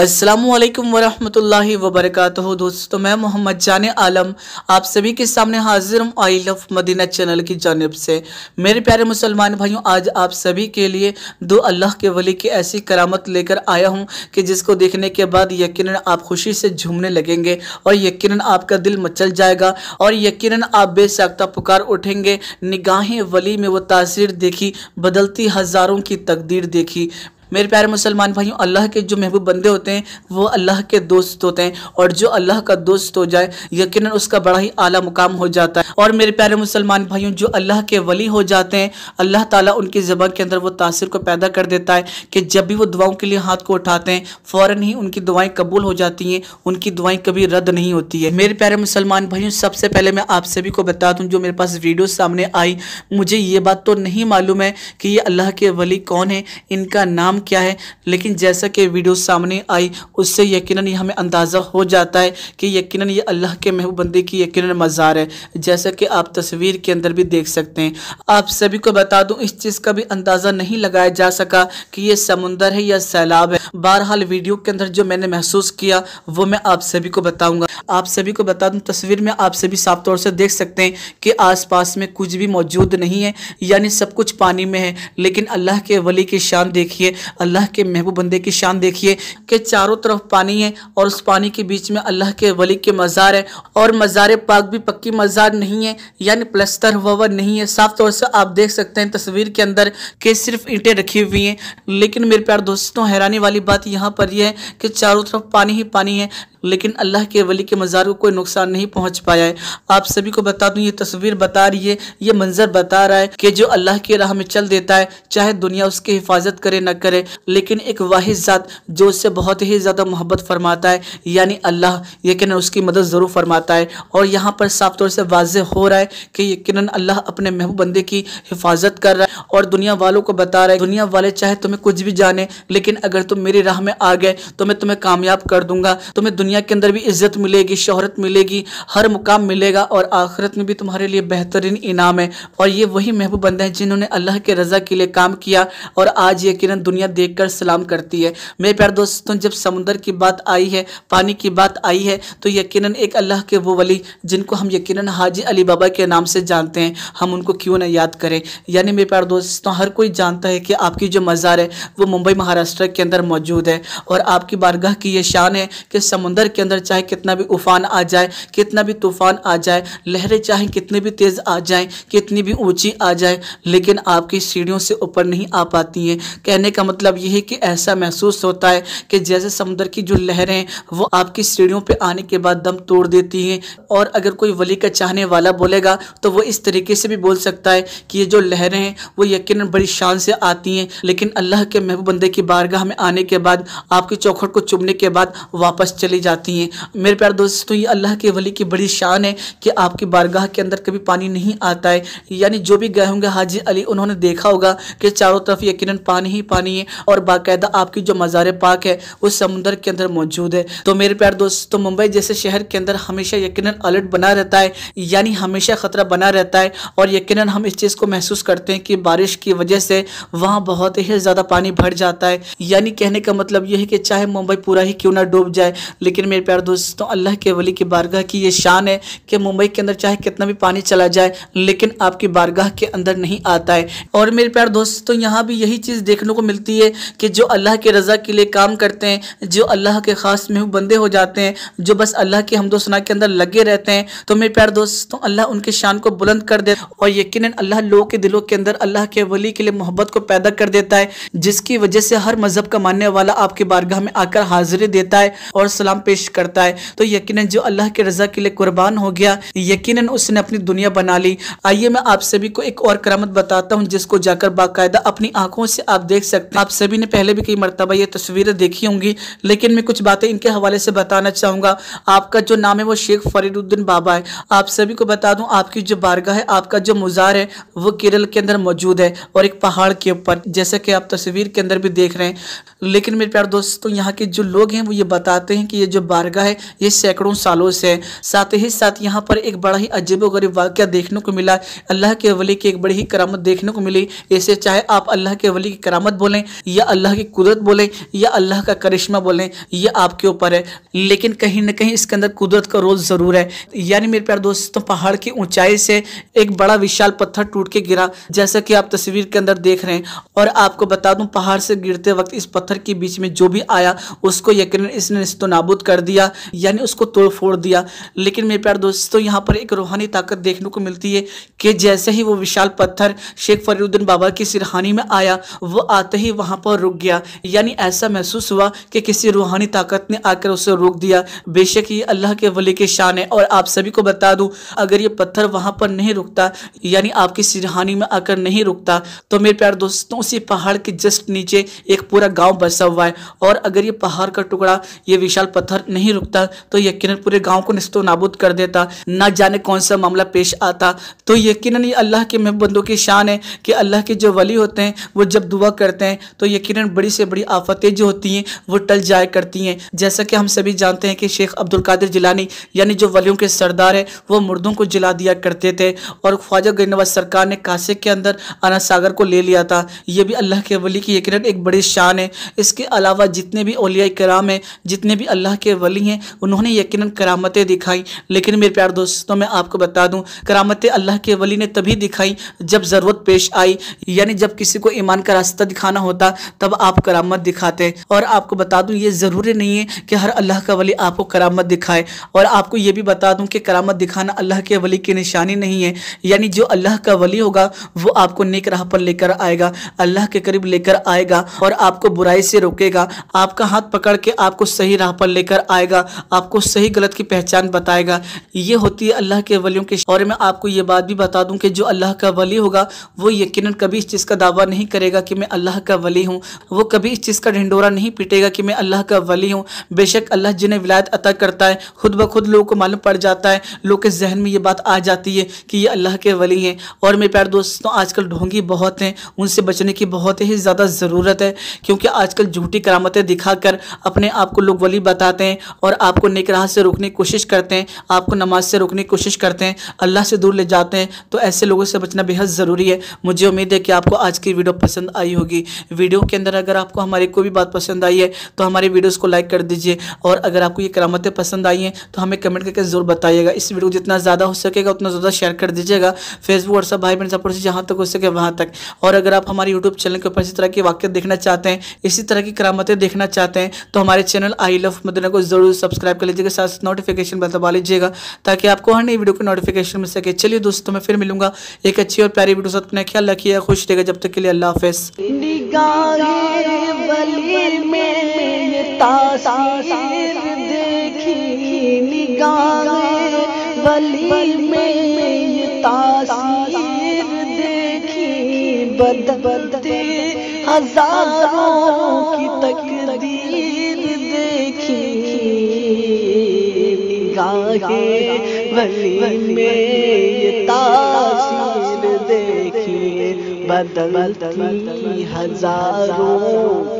अस्सलाम वालेकुम वरहमतुल्लाहि दोस्तों मैं मोहम्मद जान आलम आप सभी के सामने हाजिर हूँ आई लव मदीना चैनल की जानब से मेरे प्यारे मुसलमान भाइयों आज आप सभी के लिए दो अल्लाह के वली की ऐसी करामत लेकर आया हूँ कि जिसको देखने के बाद यकीनन आप खुशी से झूमने लगेंगे और यकीनन आपका दिल मचल जाएगा और यकीनन आप बेसाख्ता पुकार उठेंगे निगाहें वली में वो तासीर देखी बदलती हज़ारों की तकदीर देखी मेरे प्यारे मुसलमान भाइयों अल्लाह के जो महबूब बंदे होते हैं वो अल्लाह के दोस्त होते हैं और जो अल्लाह का दोस्त हो जाए यकीन उसका बड़ा ही आला मुकाम हो जाता है और मेरे प्यारे मुसलमान भाइयों जो अल्लाह के वली हो जाते हैं अल्लाह ताला उनकी ज़बान के अंदर वो तासर को पैदा कर देता है कि जब भी वो दुआओं के लिए हाथ को उठाते हैं फ़ौर ही उनकी दुआएं कबूल हो जाती हैं उनकी दुआएं कभी रद्द नहीं होती है मेरे प्यारे मुसलमान भाइयों सबसे पहले मैं आप सभी को बता दूँ जो मेरे पास वीडियो सामने आई मुझे ये बात तो नहीं मालूम है कि ये अल्लाह के वली कौन है इनका नाम किया है लेकिन जैसा कि वीडियो सामने आई उससे यकीनन ये हमें अंदाज़ा हो जाता है कि यकीनन ये अल्लाह के महबूबंदी की यकीनन मज़ार है जैसा कि आप तस्वीर के अंदर भी देख सकते हैं आप सभी को बता दूं इस चीज़ का भी अंदाज़ा नहीं लगाया जा सका कि यह समुंदर है या सैलाब है बहरहाल वीडियो के अंदर जो मैंने महसूस किया वो मैं आप सभी को बताऊंगा आप सभी को बता दूँ तस्वीर में आप सभी साफ तौर से देख सकते हैं कि पास में कुछ भी मौजूद नहीं है यानी सब कुछ पानी में है लेकिन अल्लाह के वली की शान देखिए अल्लाह के महबूब बंदे की शान देखिए कि चारों तरफ पानी है और उस पानी के बीच में अल्लाह के वली के मज़ार है और मज़ार पाक भी पक्की मज़ार नहीं है यानी प्लस्तर हुआ हुआ नहीं है साफ तौर से आप देख सकते हैं तस्वीर के अंदर कि सिर्फ ईंटें रखी हुई हैं लेकिन मेरे प्यार दोस्तों हैरानी वाली बात यहाँ पर यह है कि चारों तरफ पानी ही पानी है लेकिन अल्लाह के वली के मज़ार को कोई नुकसान नहीं पहुंच पाया है आप सभी को बता दूं ये तस्वीर बता रही है ये मंजर बता रहा है कि जो अल्लाह की राह में चल देता है चाहे दुनिया उसकी हिफाजत करे ना करे लेकिन एक वाहिद ज़ात जो उससे बहुत ही ज़्यादा मोहब्बत फरमाता है यानी अल्लाह यकीन उसकी मदद ज़रूर फरमाता है और यहाँ पर साफ तौर से वाज हो रहा है कि यकीन अल्लाह अपने महबूब बंदे की हिफाजत कर रहा है और दुनिया वालों को बता रहा है दुनिया वाले चाहे तुम्हें कुछ भी जाने लेकिन अगर तुम मेरी राह में आ गए तो मैं तुम्हें कामयाब कर दूंगा तुम्हें दुनिया दुनिया के अंदर भी इज्जत मिलेगी शोहरत मिलेगी हर मुकाम मिलेगा और आखिरत में भी तुम्हारे लिए बेहतरीन इनाम है और ये वही महबूब बंदे है जिन्होंने अल्लाह के रज़ा के लिए काम किया और आज ये किरण दुनिया देख कर सलाम करती है मेरे प्यार दोस्तों जब समुंदर की बात आई है पानी की बात आई है तो यकीन एक अल्लाह के वो वली जिनको हम यकीन हाजी अली बाबा के नाम से जानते हैं हम उनको क्यों ना याद करें यानी मेरे प्यार दोस्तों हर कोई जानता है कि आपकी जो मज़ार है वो मुंबई महाराष्ट्र के अंदर मौजूद है और आपकी बारगाह की ये शान है कि समुंदर समंदर के अंदर चाहे कितना भी उफान आ जाए कितना भी तूफान आ जाए लहरें चाहे कितनी भी तेज़ आ जाए कितनी भी ऊंची आ जाए लेकिन आपकी सीढ़ियों से ऊपर नहीं आ पाती हैं कहने का मतलब यह है कि ऐसा महसूस होता है कि जैसे समुद्र की जो लहरें हैं वो आपकी सीढ़ियों पर आने के बाद दम तोड़ देती हैं और अगर कोई वली का चाहने वाला बोलेगा तो वो इस तरीके से भी बोल सकता है कि ये जो लहरें हैं वो यकीन बड़ी शान से आती हैं लेकिन अल्लाह के महबूब बंदे की बारगाह में आने के बाद आपकी चौखट को चुभने के बाद वापस चली जाती जाती हैं मेरे प्यार दोस्तों तो ये अल्लाह के वली की बड़ी शान है कि आपकी बारगाह के अंदर कभी पानी नहीं आता है यानी जो भी गए होंगे हाजी अली उन्होंने देखा होगा कि चारों तरफ यकीन पानी ही पानी है और बाकायदा आपकी जो मज़ार पाक है वो समुंदर के अंदर मौजूद है तो मेरे प्यार दोस्तों तो मुंबई जैसे शहर के अंदर हमेशा यकीन अलर्ट बना रहता है यानी हमेशा ख़तरा बना रहता है और यकीन हम इस चीज़ को महसूस करते हैं कि बारिश की वजह से वहाँ बहुत ही ज़्यादा पानी भर जाता है यानी कहने का मतलब यह है कि चाहे मुंबई पूरा ही क्यों ना डूब जाए लेकिन लेकिन मेरे प्यार दोस्तों अल्लाह के वली की बारगाह की ये शान है कि मुंबई के अंदर चाहे कितना भी पानी चला जाए लेकिन आपकी बारगाह के अंदर नहीं आता है और मेरे प्यार दोस्तों यहाँ भी यही चीज़ देखने को मिलती है कि जो अल्लाह के रज़ा के लिए काम करते हैं जो अल्लाह के ख़ास में बंदे हो जाते हैं जो बस अल्लाह की हमदोसना के अंदर लगे रहते हैं तो मेरे प्यार दोस्तों अल्लाह उनके शान को बुलंद कर दे और यकीन अल्लाह लोगों के दिलों के अंदर अल्लाह के वली के लिए मोहब्बत को पैदा कर देता है जिसकी वजह से हर मज़हब का मानने वाला आपकी बारगाह में आकर हाजिरी देता है और सलाम पेश करता है तो यकीन जो अल्लाह की रजा के लिए कुर्बान हो गया यकीन उसने अपनी दुनिया बना ली आइए मैं आप सभी को एक और करामत बताता हूँ जिसको जाकर बाकायदा अपनी आंखों से आप देख सकते हैं आप सभी ने पहले भी कई मरतबा ये तस्वीरें देखी होंगी लेकिन मैं कुछ बातें इनके हवाले से बताना चाहूंगा आपका जो नाम है वो शेख फरीदुद्दीन बाबा है आप सभी को बता दूँ आपकी जो बारगाह है आपका जो मुजार है वो केरल के अंदर मौजूद है और एक पहाड़ के ऊपर जैसे कि आप तस्वीर के अंदर भी देख रहे हैं लेकिन मेरे प्यार दोस्तों यहाँ के जो लोग हैं वो ये बताते हैं कि ये जो जो बारगाह है ये सैकड़ों सालों से है साथ ही साथ यहाँ पर एक बड़ा ही अजीब गरीब वाक्य देखने को मिला अल्लाह के वली की एक बड़ी ही करामत देखने को मिली ऐसे चाहे आप अल्लाह के वली की करामत बोलें या अल्लाह की कुदरत बोलें या अल्लाह का करिश्मा बोलें यह आपके ऊपर है लेकिन कहीं ना कहीं इसके अंदर कुदरत का रोल ज़रूर है यानी मेरे प्यार दोस्तों पहाड़ की ऊंचाई से एक बड़ा विशाल पत्थर टूट के गिरा जैसा कि आप तस्वीर के अंदर देख रहे हैं और आपको बता दूं पहाड़ से गिरते वक्त इस पत्थर के बीच में जो भी आया उसको यकीन इसने तो नाबूद मजबूत कर दिया यानी उसको तोड़ फोड़ दिया लेकिन मेरे प्यार दोस्तों यहाँ पर एक रूहानी ताकत देखने को मिलती है कि जैसे ही वो विशाल पत्थर शेख फरीदुद्दीन बाबा की सिरहानी में आया वो आते ही वहाँ पर रुक गया यानी ऐसा महसूस हुआ कि किसी रूहानी ताकत ने आकर उसे रोक दिया बेशक ये अल्लाह के वली के शान है और आप सभी को बता दूँ अगर ये पत्थर वहाँ पर नहीं रुकता यानी आपकी सिरहानी में आकर नहीं रुकता तो मेरे प्यार दोस्तों उसी पहाड़ के जस्ट नीचे एक पूरा गाँव बसा हुआ है और अगर ये पहाड़ का टुकड़ा ये विशाल पत्थर पत्थर नहीं रुकता तो यकीन पूरे गाँव को नस्तो नाबूद कर देता ना जाने कौन सा मामला पेश आता तो यकीन ये अल्लाह के महबंदों की शान है कि अल्लाह के जो वली होते हैं वो जब दुआ करते हैं तो यकीन बड़ी से बड़ी आफतें जो होती हैं वो टल जाया करती हैं जैसा कि हम सभी जानते हैं कि शेख अब्दुल कादिर जिलानी यानी जो वलियों के सरदार है वो मुर्दों को जला दिया करते थे और ख्वाजा गरीनवाज सरकार ने कासे के अंदर अना सागर को ले लिया था ये भी अल्लाह के वली की यकीन एक बड़ी शान है इसके अलावा जितने भी ओलिया कराम हैं जितने भी अल्लाह के वली हैं उन्होंने यकीन करामतें दिखाई लेकिन मेरे प्यार दोस्तों मैं आपको बता दूँ करामतें अल्लाह के वली ने तभी दिखाई जब ज़रूरत पेश आई यानी जब किसी को ईमान का रास्ता दिखाना होता तब आप करामत दिखाते और आपको बता दूँ ये ज़रूरी नहीं है कि हर अल्लाह का वली आपको करामत दिखाए और आपको ये भी बता दूँ कि करामत दिखाना अल्लाह के वली की निशानी नहीं है यानी जो अल्लाह का वली होगा वो आपको नेक राह पर लेकर आएगा अल्लाह के करीब लेकर आएगा और आपको बुराई से रोकेगा आपका हाथ पकड़ के आपको सही राह पर लेकर लेकर आएगा आपको सही गलत की पहचान बताएगा ये होती है अल्लाह के वलियों के और मैं आपको ये बात भी बता दूं कि जो अल्लाह का वली होगा वो यकीन कभी इस चीज़ का दावा नहीं करेगा कि मैं अल्लाह का वली हूँ वो कभी इस चीज़ का ढिंडोरा नहीं पीटेगा कि मैं अल्लाह का वली हूँ बेशक अल्लाह जिन्हें विलायत अता करता है खुद ब खुद लोगों को मालूम पड़ जाता है लोग के जहन में ये बात आ जाती है कि ये अल्लाह के वली हैं और मेरे प्यार दोस्तों आजकल ढोंगी बहुत हैं उनसे बचने की बहुत ही ज़्यादा ज़रूरत है क्योंकि आजकल झूठी करामतें दिखाकर अपने आप को लोग वली बताते आते हैं और आपको नेक राह से रोकने की कोशिश करते हैं आपको नमाज से रोकने की कोशिश करते हैं अल्लाह से दूर ले जाते हैं तो ऐसे लोगों से बचना बेहद ज़रूरी है मुझे उम्मीद है कि आपको आज की वीडियो पसंद आई होगी वीडियो के अंदर अगर आपको हमारी कोई भी बात पसंद आई है तो हमारे वीडियोज़ को लाइक कर दीजिए और अगर आपको ये करामतें पसंद आई हैं तो हमें कमेंट करके ज़रूर बताइएगा इस वीडियो को जितना ज़्यादा हो सकेगा उतना ज़्यादा शेयर कर दीजिएगा फेसबुक व्हाट्सअप भाई बहन सपोर्ट से जहाँ तक हो सके वहाँ तक और अगर आप हमारे यूट्यूब चैनल के ऊपर इसी तरह के वाक्य देखना चाहते हैं इसी तरह की करामतें देखना चाहते हैं तो हमारे channel I love Madan channel को जरूर सब्सक्राइब कर लीजिएगा साथ नोटिफिकेशन बेल दबा लीजिएगा ताकि आपको हर नई वीडियो की नोटिफिकेशन मिल सके चलिए दोस्तों मैं फिर मिलूंगा एक अच्छी और प्यारी वीडियो साथ अपना ख्याल रखिए खुश रहेगा जब तक के लिए अल्लाह हाफिज बद हजारों की तकदीर है वली में तासीर देखिए बदलती हजारों